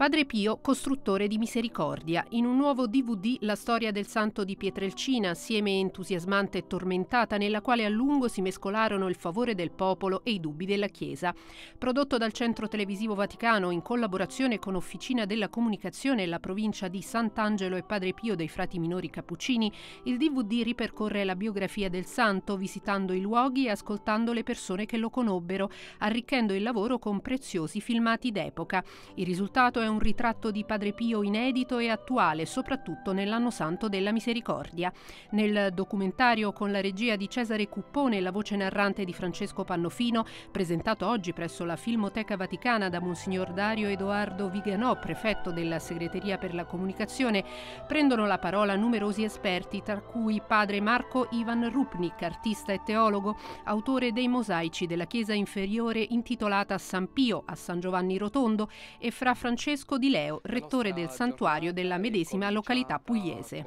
Padre Pio, costruttore di misericordia, in un nuovo DVD La storia del santo di Pietrelcina, assieme entusiasmante e tormentata, nella quale a lungo si mescolarono il favore del popolo e i dubbi della Chiesa. Prodotto dal Centro Televisivo Vaticano in collaborazione con Officina della Comunicazione e la provincia di Sant'Angelo e Padre Pio dei Frati Minori Cappuccini, il DVD ripercorre la biografia del santo, visitando i luoghi e ascoltando le persone che lo conobbero, arricchendo il lavoro con preziosi filmati d'epoca. Il risultato è un ritratto di Padre Pio inedito e attuale, soprattutto nell'anno santo della misericordia. Nel documentario con la regia di Cesare Cuppone e la voce narrante di Francesco Pannofino, presentato oggi presso la Filmoteca Vaticana da Monsignor Dario Edoardo Viganò, prefetto della Segreteria per la Comunicazione, prendono la parola numerosi esperti, tra cui padre Marco Ivan Rupnik, artista e teologo, autore dei mosaici della chiesa inferiore intitolata San Pio a San Giovanni Rotondo e fra Francesco Francesco Di Leo, rettore del santuario della medesima località pugliese.